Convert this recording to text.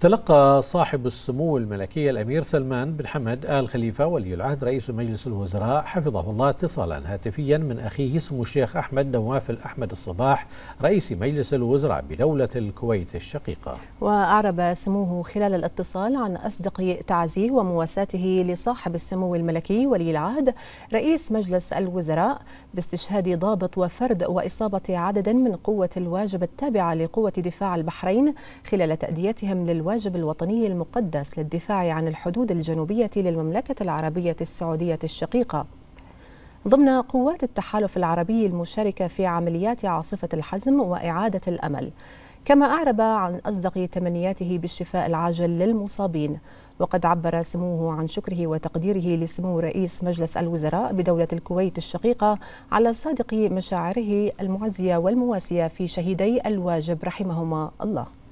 تلقى صاحب السمو الملكي الأمير سلمان بن حمد آل خليفة ولي العهد رئيس مجلس الوزراء حفظه الله اتصالا هاتفيا من أخيه سمو الشيخ أحمد نواف الاحمد الصباح رئيس مجلس الوزراء بدولة الكويت الشقيقة وأعرب سموه خلال الاتصال عن أصدق تعزيه ومواساته لصاحب السمو الملكي ولي العهد رئيس مجلس الوزراء باستشهاد ضابط وفرد وإصابة عدد من قوة الواجب التابعة لقوة دفاع البحرين خلال تأديتهم للوزراء الواجب الوطني المقدس للدفاع عن الحدود الجنوبية للمملكة العربية السعودية الشقيقة ضمن قوات التحالف العربي المشاركة في عمليات عاصفة الحزم وإعادة الأمل كما أعرب عن أصدق تمنياته بالشفاء العاجل للمصابين وقد عبر سموه عن شكره وتقديره لسمو رئيس مجلس الوزراء بدولة الكويت الشقيقة على صادق مشاعره المعزية والمواسية في شهيدي الواجب رحمهما الله